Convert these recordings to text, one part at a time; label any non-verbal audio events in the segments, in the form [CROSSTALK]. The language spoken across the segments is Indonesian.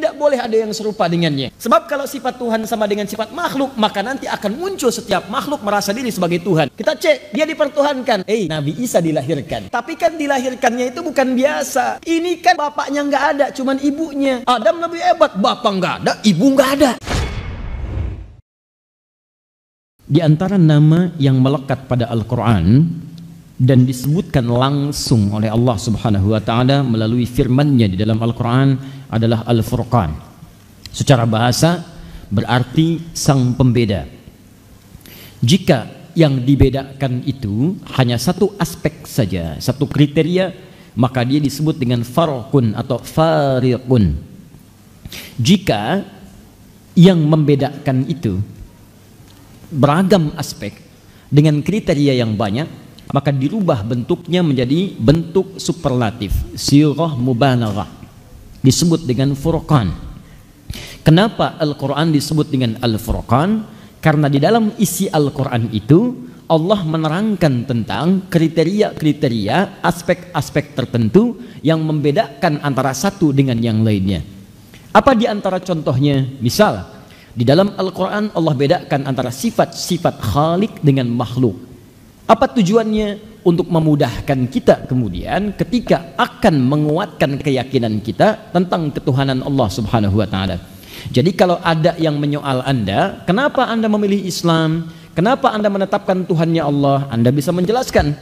Tidak boleh ada yang serupa dengannya. Sebab kalau sifat Tuhan sama dengan sifat makhluk, maka nanti akan muncul setiap makhluk merasa diri sebagai Tuhan. Kita cek, dia dipertuhankan. Eh, Nabi Isa dilahirkan. Tapi kan dilahirkannya itu bukan biasa. Ini kan bapaknya nggak ada, cuman ibunya. Adam lebih hebat, bapak nggak ada, ibu nggak ada. Di antara nama yang melekat pada Al-Quran dan disebutkan langsung oleh Allah Subhanahu wa taala melalui firman-Nya di dalam Al-Qur'an adalah Al-Furqan. Secara bahasa berarti sang pembeda. Jika yang dibedakan itu hanya satu aspek saja, satu kriteria, maka dia disebut dengan farqun atau fariqun. Jika yang membedakan itu beragam aspek dengan kriteria yang banyak, maka dirubah bentuknya menjadi bentuk superlatif sirah mubalaghah disebut dengan furqan kenapa Al-Qur'an disebut dengan Al-Furqan karena di dalam isi Al-Qur'an itu Allah menerangkan tentang kriteria-kriteria aspek-aspek tertentu yang membedakan antara satu dengan yang lainnya apa di antara contohnya misal di dalam Al-Quran Allah bedakan antara sifat-sifat khalik dengan makhluk apa tujuannya? Untuk memudahkan kita kemudian ketika akan menguatkan keyakinan kita tentang ketuhanan Allah Subhanahu wa taala. Jadi kalau ada yang menyoal Anda, kenapa Anda memilih Islam? Kenapa Anda menetapkan Tuhannya Allah? Anda bisa menjelaskan.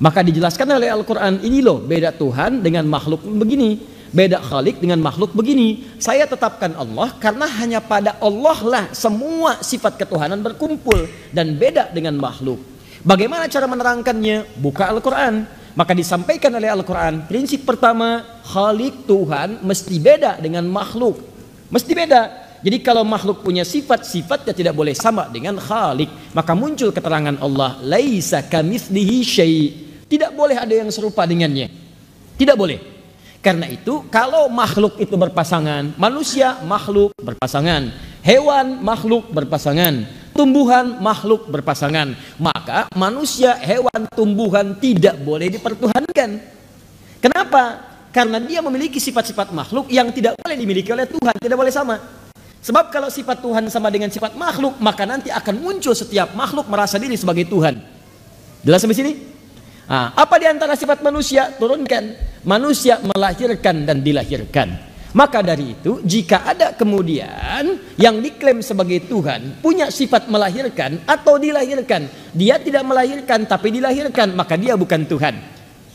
Maka dijelaskan oleh Al-Qur'an, ini loh beda Tuhan dengan makhluk begini, beda khalik dengan makhluk begini. Saya tetapkan Allah karena hanya pada Allah lah semua sifat ketuhanan berkumpul dan beda dengan makhluk. Bagaimana cara menerangkannya? Buka Al-Quran. Maka disampaikan oleh Al-Quran, prinsip pertama, khalik Tuhan mesti beda dengan makhluk. Mesti beda. Jadi kalau makhluk punya sifat, sifatnya tidak boleh sama dengan khalik. Maka muncul keterangan Allah, laisa kamithlihi syai. Tidak boleh ada yang serupa dengannya. Tidak boleh. Karena itu, kalau makhluk itu berpasangan, manusia makhluk berpasangan, hewan makhluk berpasangan, tumbuhan makhluk berpasangan. Maka manusia, hewan, tumbuhan tidak boleh dipertuhankan. Kenapa? Karena dia memiliki sifat-sifat makhluk yang tidak boleh dimiliki oleh Tuhan, tidak boleh sama. Sebab kalau sifat Tuhan sama dengan sifat makhluk, maka nanti akan muncul setiap makhluk merasa diri sebagai Tuhan. Jelas sampai sini? Nah, apa diantara sifat manusia? Turunkan. Manusia melahirkan dan dilahirkan. Maka dari itu, jika ada kemudian yang diklaim sebagai Tuhan punya sifat melahirkan atau dilahirkan, dia tidak melahirkan tapi dilahirkan, maka dia bukan Tuhan.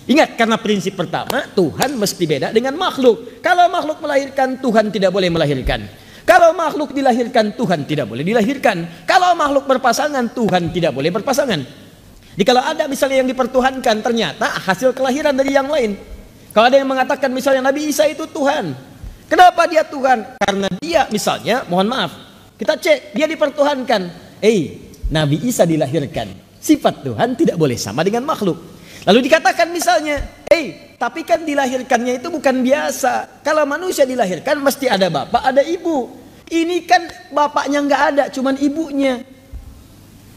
Ingat, karena prinsip pertama, Tuhan mesti beda dengan makhluk. Kalau makhluk melahirkan, Tuhan tidak boleh melahirkan. Kalau makhluk dilahirkan, Tuhan tidak boleh dilahirkan. Kalau makhluk berpasangan, Tuhan tidak boleh berpasangan. Jadi kalau ada misalnya yang dipertuhankan, ternyata hasil kelahiran dari yang lain. Kalau ada yang mengatakan misalnya Nabi Isa itu Tuhan, Kenapa dia Tuhan? Karena dia misalnya, mohon maaf, kita cek, dia dipertuhankan. Eh, Nabi Isa dilahirkan. Sifat Tuhan tidak boleh sama dengan makhluk. Lalu dikatakan misalnya, eh, tapi kan dilahirkannya itu bukan biasa. Kalau manusia dilahirkan mesti ada bapak, ada ibu. Ini kan bapaknya nggak ada, cuman ibunya.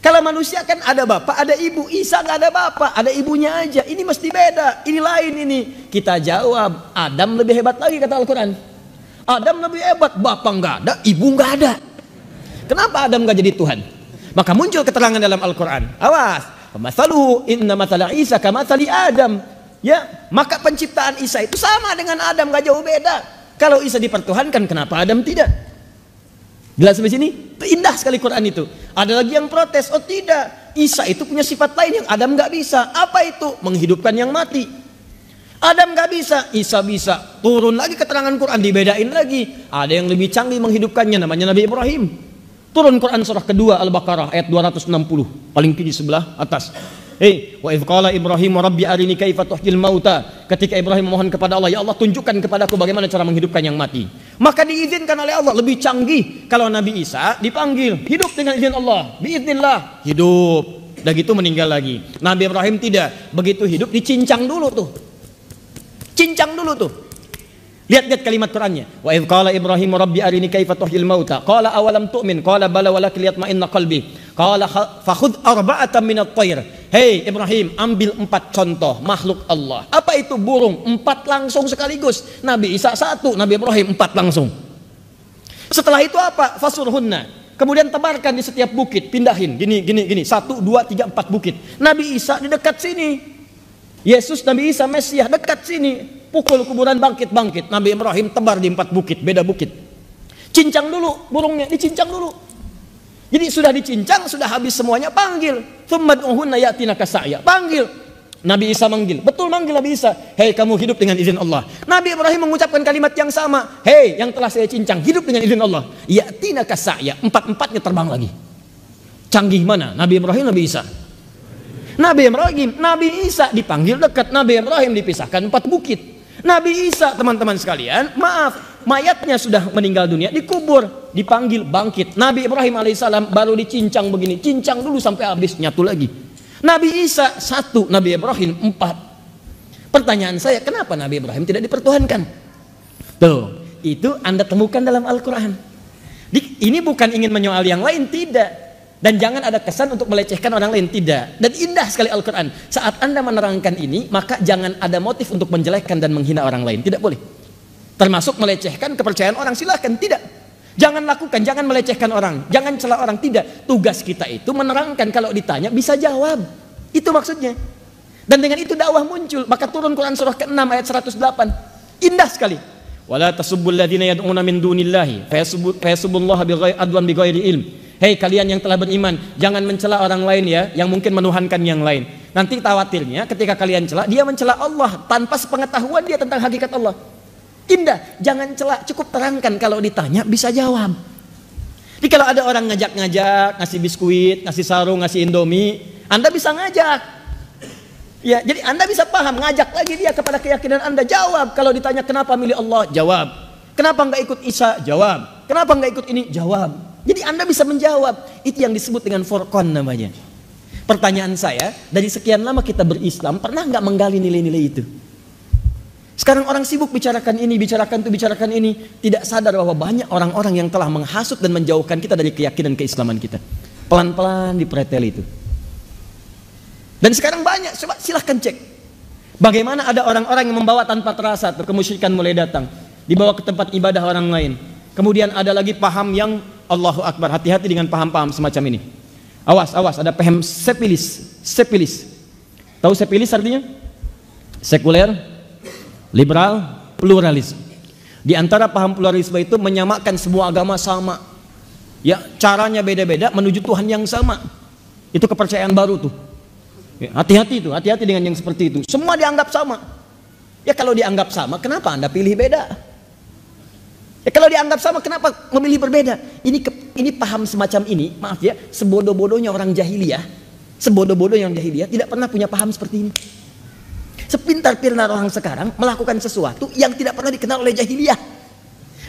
Kalau manusia kan ada bapak, ada ibu. Isa nggak ada bapak, ada ibunya aja. Ini mesti beda, ini lain ini. Kita jawab, Adam lebih hebat lagi kata Al-Quran. Adam lebih hebat, bapak nggak ada, ibu nggak ada. Kenapa Adam nggak jadi Tuhan? Maka muncul keterangan dalam Al-Quran. Awas, masalu inna masalah Isa kamasali Adam. Ya, maka penciptaan Isa itu sama dengan Adam, nggak jauh beda. Kalau Isa dipertuhankan, kenapa Adam tidak? Jelas sampai sini? indah sekali Quran itu. Ada lagi yang protes, oh tidak. Isa itu punya sifat lain yang Adam nggak bisa. Apa itu? Menghidupkan yang mati. Adam nggak bisa, Isa bisa. Turun lagi keterangan Quran dibedain lagi. Ada yang lebih canggih menghidupkannya namanya Nabi Ibrahim. Turun Quran surah kedua Al-Baqarah ayat 260 paling kiri sebelah atas. Hei, eh, wa ifkala Ibrahim rabbi arini kaifa tuhjil mauta. Ketika Ibrahim mohon kepada Allah, ya Allah tunjukkan kepadaku bagaimana cara menghidupkan yang mati. Maka diizinkan oleh Allah lebih canggih kalau Nabi Isa dipanggil hidup dengan izin Allah. Biiznillah hidup. Dan gitu meninggal lagi. Nabi Ibrahim tidak. Begitu hidup dicincang dulu tuh cincang dulu tuh Lihat-lihat kalimat Qur'annya. Wa idh qala Ibrahim rabbi arini kaifa tuhyil mauta. Qala awalam tu'min. Qala bala walakin inna qalbi. Qala khudh arba'atan at-tayr Hey Ibrahim, ambil empat contoh makhluk Allah. Apa itu burung? Empat langsung sekaligus. Nabi Isa satu, Nabi Ibrahim empat langsung. Setelah itu apa? Fasurhunna. Kemudian tebarkan di setiap bukit, pindahin. Gini, gini, gini. Satu, dua, tiga, empat bukit. Nabi Isa di dekat sini. Yesus Nabi Isa Mesias dekat sini pukul kuburan bangkit-bangkit Nabi Ibrahim tebar di empat bukit beda bukit cincang dulu burungnya dicincang dulu jadi sudah dicincang sudah habis semuanya panggil saya kasaya panggil Nabi Isa manggil betul manggil Nabi Isa hei kamu hidup dengan izin Allah Nabi Ibrahim mengucapkan kalimat yang sama hei yang telah saya cincang hidup dengan izin Allah yatina kasaya empat-empatnya terbang lagi canggih mana Nabi Ibrahim Nabi Isa Nabi Ibrahim, Nabi Isa dipanggil dekat, Nabi Ibrahim dipisahkan empat bukit. Nabi Isa, teman-teman sekalian, maaf, mayatnya sudah meninggal dunia, dikubur, dipanggil bangkit. Nabi Ibrahim alaihissalam baru dicincang begini, cincang dulu sampai habis, nyatu lagi. Nabi Isa satu, Nabi Ibrahim empat. Pertanyaan saya, kenapa Nabi Ibrahim tidak dipertuhankan? Tuh, itu Anda temukan dalam Al-Quran. Ini bukan ingin menyoal yang lain, tidak dan jangan ada kesan untuk melecehkan orang lain, tidak. Dan indah sekali Al-Quran. Saat Anda menerangkan ini, maka jangan ada motif untuk menjelekkan dan menghina orang lain. Tidak boleh. Termasuk melecehkan kepercayaan orang, silahkan. Tidak. Jangan lakukan, jangan melecehkan orang, jangan celah orang, tidak. Tugas kita itu menerangkan kalau ditanya bisa jawab. Itu maksudnya. Dan dengan itu dakwah muncul, maka turun Quran surah ke-6 ayat 108. Indah sekali. Wala tasubbul ladzina yad'una min dunillahi fayasubbullaha bighairi adwan bighairi ilm. Hei kalian yang telah beriman, jangan mencela orang lain ya, yang mungkin menuhankan yang lain. Nanti tawatirnya ketika kalian celak, dia mencela Allah tanpa sepengetahuan dia tentang hakikat Allah. Indah, jangan celak, cukup terangkan kalau ditanya bisa jawab. Jadi kalau ada orang ngajak-ngajak, ngasih biskuit, ngasih sarung, ngasih indomie, Anda bisa ngajak. Ya, jadi Anda bisa paham, ngajak lagi dia kepada keyakinan Anda. Jawab kalau ditanya kenapa milih Allah, jawab. Kenapa nggak ikut Isa? Jawab. Kenapa nggak ikut ini? Jawab. Jadi Anda bisa menjawab. Itu yang disebut dengan forkon namanya. Pertanyaan saya, dari sekian lama kita berislam, pernah nggak menggali nilai-nilai itu? Sekarang orang sibuk bicarakan ini, bicarakan itu, bicarakan ini. Tidak sadar bahwa banyak orang-orang yang telah menghasut dan menjauhkan kita dari keyakinan keislaman kita. Pelan-pelan dipretel itu. Dan sekarang banyak, coba silahkan cek. Bagaimana ada orang-orang yang membawa tanpa terasa, kemusyrikan mulai datang. Dibawa ke tempat ibadah orang lain. Kemudian ada lagi paham yang Allahu Akbar. Hati-hati dengan paham-paham semacam ini. Awas, awas, ada paham sepilis, sepilis. Tahu sepilis artinya? Sekuler, liberal, pluralis. Di antara paham pluralisme itu menyamakan semua agama sama. Ya, caranya beda-beda menuju Tuhan yang sama. Itu kepercayaan baru tuh. Ya, hati-hati tuh. hati-hati dengan yang seperti itu. Semua dianggap sama. Ya kalau dianggap sama, kenapa Anda pilih beda? Ya, kalau dianggap sama kenapa memilih berbeda? Ini ke, ini paham semacam ini, maaf ya, sebodoh-bodohnya orang jahiliyah, sebodoh-bodohnya orang jahiliyah tidak pernah punya paham seperti ini. Sepintar-pintar orang sekarang melakukan sesuatu yang tidak pernah dikenal oleh jahiliyah.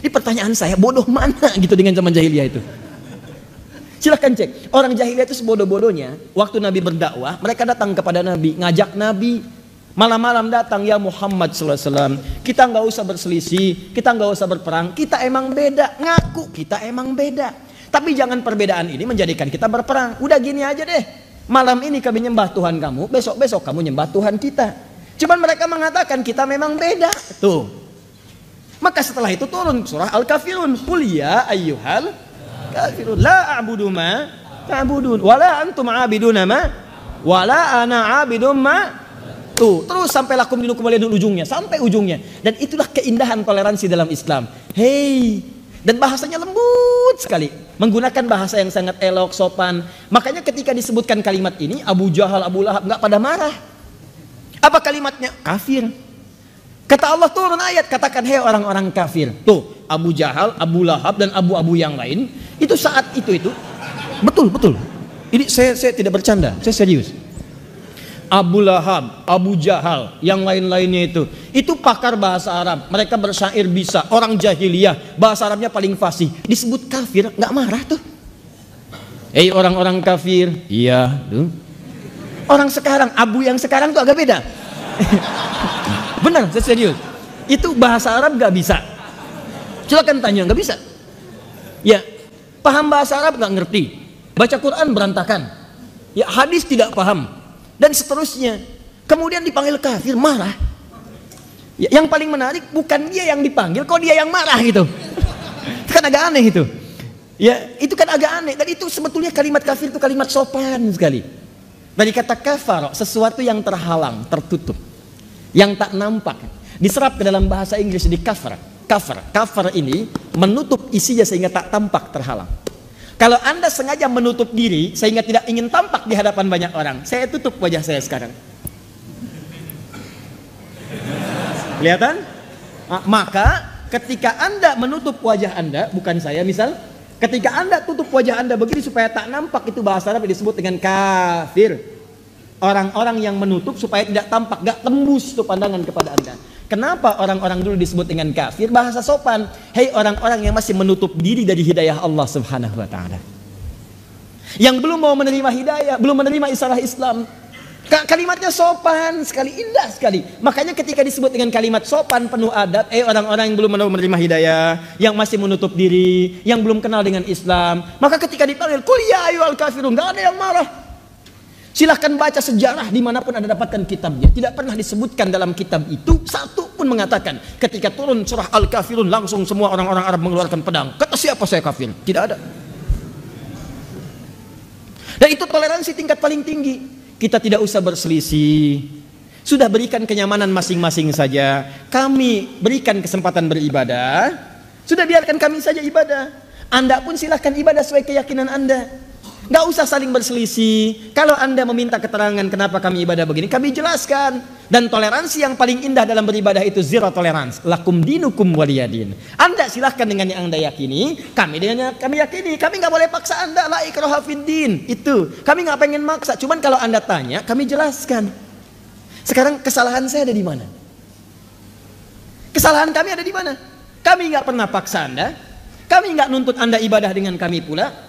Ini pertanyaan saya, bodoh mana gitu dengan zaman jahiliyah itu? Silahkan cek. Orang jahiliyah itu sebodoh-bodohnya. Waktu Nabi berdakwah, mereka datang kepada Nabi, ngajak Nabi, Malam-malam datang ya Muhammad SAW. Kita nggak usah berselisih, kita nggak usah berperang. Kita emang beda, ngaku kita emang beda. Tapi jangan perbedaan ini menjadikan kita berperang. Udah gini aja deh. Malam ini kami nyembah Tuhan kamu, besok-besok kamu nyembah Tuhan kita. Cuman mereka mengatakan kita memang beda. Tuh. Maka setelah itu turun surah Al-Kafirun. Pulia ya ayyuhal kafirun. La a'budu ma ta'budun. Wala antum abiduna ma. Wala ana abidum ma Tuh, terus sampai lakum kembali kemuliaan ujungnya, sampai ujungnya. Dan itulah keindahan toleransi dalam Islam. Hei, dan bahasanya lembut sekali menggunakan bahasa yang sangat elok sopan makanya ketika disebutkan kalimat ini Abu Jahal Abu Lahab nggak pada marah apa kalimatnya kafir kata Allah turun ayat katakan hei orang-orang kafir tuh Abu Jahal Abu Lahab dan abu-abu yang lain itu saat itu itu betul betul ini saya saya tidak bercanda saya serius Abu Lahab, Abu Jahal, yang lain-lainnya itu. Itu pakar bahasa Arab. Mereka bersyair bisa. Orang jahiliyah, bahasa Arabnya paling fasih. Disebut kafir, nggak marah tuh. Eh orang-orang kafir, iya tuh. Orang sekarang, Abu yang sekarang tuh agak beda. [LAUGHS] Benar, saya serius. Itu bahasa Arab nggak bisa. Silakan tanya, nggak bisa. Ya, paham bahasa Arab nggak ngerti. Baca Quran berantakan. Ya hadis tidak paham dan seterusnya. Kemudian dipanggil kafir, marah. Ya, yang paling menarik bukan dia yang dipanggil, kok dia yang marah gitu. itu [LAUGHS] kan agak aneh itu. Ya, itu kan agak aneh dan itu sebetulnya kalimat kafir itu kalimat sopan sekali. Dari kata kafar, sesuatu yang terhalang, tertutup, yang tak nampak, diserap ke dalam bahasa Inggris di cover. Cover, cover ini menutup isinya sehingga tak tampak terhalang. Kalau Anda sengaja menutup diri sehingga tidak ingin tampak di hadapan banyak orang, saya tutup wajah saya sekarang. Kelihatan? Ah, maka ketika Anda menutup wajah Anda, bukan saya misal, ketika Anda tutup wajah Anda begini supaya tak nampak itu bahasa Arab disebut dengan kafir. Orang-orang yang menutup supaya tidak tampak, gak tembus tuh pandangan kepada Anda. Kenapa orang-orang dulu disebut dengan kafir? Bahasa sopan. Hei orang-orang yang masih menutup diri dari hidayah Allah subhanahu wa ta'ala. Yang belum mau menerima hidayah, belum menerima isyarat Islam. Kalimatnya sopan sekali, indah sekali. Makanya ketika disebut dengan kalimat sopan penuh adab, eh orang-orang yang belum mau menerima hidayah, yang masih menutup diri, yang belum kenal dengan Islam, maka ketika dipanggil kuliah ya ayu al kafirun, nggak ada yang marah. Silahkan baca sejarah dimanapun Anda dapatkan kitabnya. Tidak pernah disebutkan dalam kitab itu satu pun mengatakan ketika turun surah Al-Kafirun langsung semua orang-orang Arab mengeluarkan pedang. Kata siapa saya kafir? Tidak ada. Dan itu toleransi tingkat paling tinggi. Kita tidak usah berselisih. Sudah berikan kenyamanan masing-masing saja. Kami berikan kesempatan beribadah. Sudah biarkan kami saja ibadah. Anda pun silahkan ibadah sesuai keyakinan Anda. Nggak usah saling berselisih. Kalau Anda meminta keterangan kenapa kami ibadah begini, kami jelaskan. Dan toleransi yang paling indah dalam beribadah itu zero tolerance. Lakum dinukum waliyadin. Anda silahkan dengan yang Anda yakini, kami dengan yang kami yakini. Kami gak boleh paksa Anda la ikroha din Itu. Kami gak pengen maksa. Cuman kalau Anda tanya, kami jelaskan. Sekarang kesalahan saya ada di mana? Kesalahan kami ada di mana? Kami nggak pernah paksa Anda. Kami nggak nuntut Anda ibadah dengan kami pula.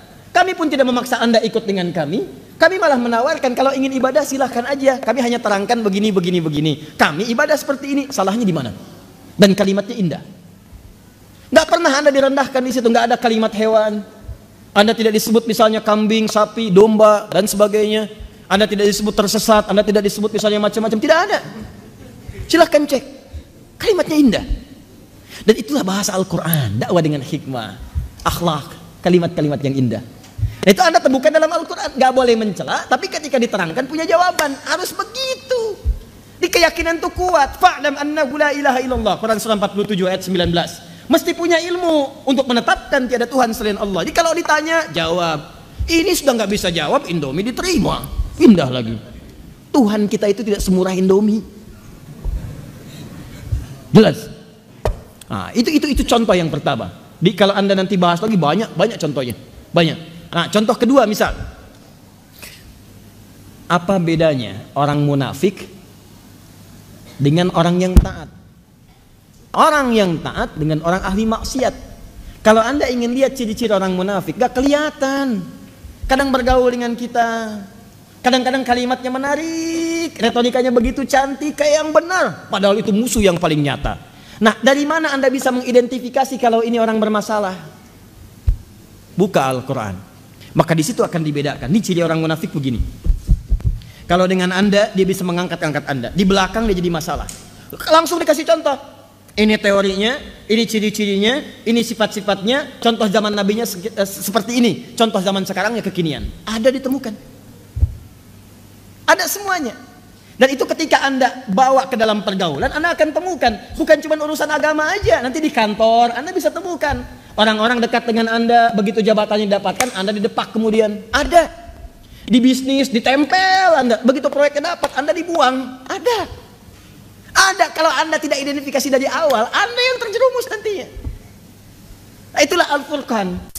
Kami pun tidak memaksa Anda ikut dengan kami. Kami malah menawarkan kalau ingin ibadah silahkan aja. Kami hanya terangkan begini, begini, begini. Kami ibadah seperti ini. Salahnya di mana? Dan kalimatnya indah. Nggak pernah Anda direndahkan di situ. Nggak ada kalimat hewan. Anda tidak disebut misalnya kambing, sapi, domba, dan sebagainya. Anda tidak disebut tersesat. Anda tidak disebut misalnya macam-macam. Tidak ada. Silahkan cek. Kalimatnya indah. Dan itulah bahasa Al-Quran. dakwah dengan hikmah. Akhlak. Kalimat-kalimat yang indah. Itu Anda temukan dalam Al-Quran. Gak boleh mencela, tapi ketika diterangkan punya jawaban. Harus begitu. Di keyakinan itu kuat. Fa'lam anna gula ilaha illallah. Quran surah 47 ayat 19. Mesti punya ilmu untuk menetapkan tiada Tuhan selain Allah. Jadi kalau ditanya, jawab. Ini sudah nggak bisa jawab, Indomie diterima. Pindah lagi. Tuhan kita itu tidak semurah Indomie. Jelas? Nah, itu itu itu contoh yang pertama. Di kalau Anda nanti bahas lagi banyak banyak contohnya. Banyak. Nah, contoh kedua misal. Apa bedanya orang munafik dengan orang yang taat? Orang yang taat dengan orang ahli maksiat. Kalau Anda ingin lihat ciri-ciri orang munafik, gak kelihatan. Kadang bergaul dengan kita, kadang-kadang kalimatnya menarik, retorikanya begitu cantik kayak yang benar, padahal itu musuh yang paling nyata. Nah, dari mana Anda bisa mengidentifikasi kalau ini orang bermasalah? Buka Al-Qur'an. Maka di situ akan dibedakan. Ini ciri orang munafik begini. Kalau dengan Anda dia bisa mengangkat-angkat Anda, di belakang dia jadi masalah. Langsung dikasih contoh. Ini teorinya, ini ciri-cirinya, ini sifat-sifatnya, contoh zaman nabinya eh, seperti ini, contoh zaman sekarangnya kekinian. Ada ditemukan. Ada semuanya. Dan itu ketika Anda bawa ke dalam pergaulan, Anda akan temukan. Bukan cuma urusan agama aja, nanti di kantor Anda bisa temukan. Orang-orang dekat dengan Anda, begitu jabatannya didapatkan, Anda didepak kemudian. Ada. Di bisnis, ditempel Anda. Begitu proyeknya dapat, Anda dibuang. Ada. Ada kalau Anda tidak identifikasi dari awal, Anda yang terjerumus nantinya. Nah, itulah Al-Furqan.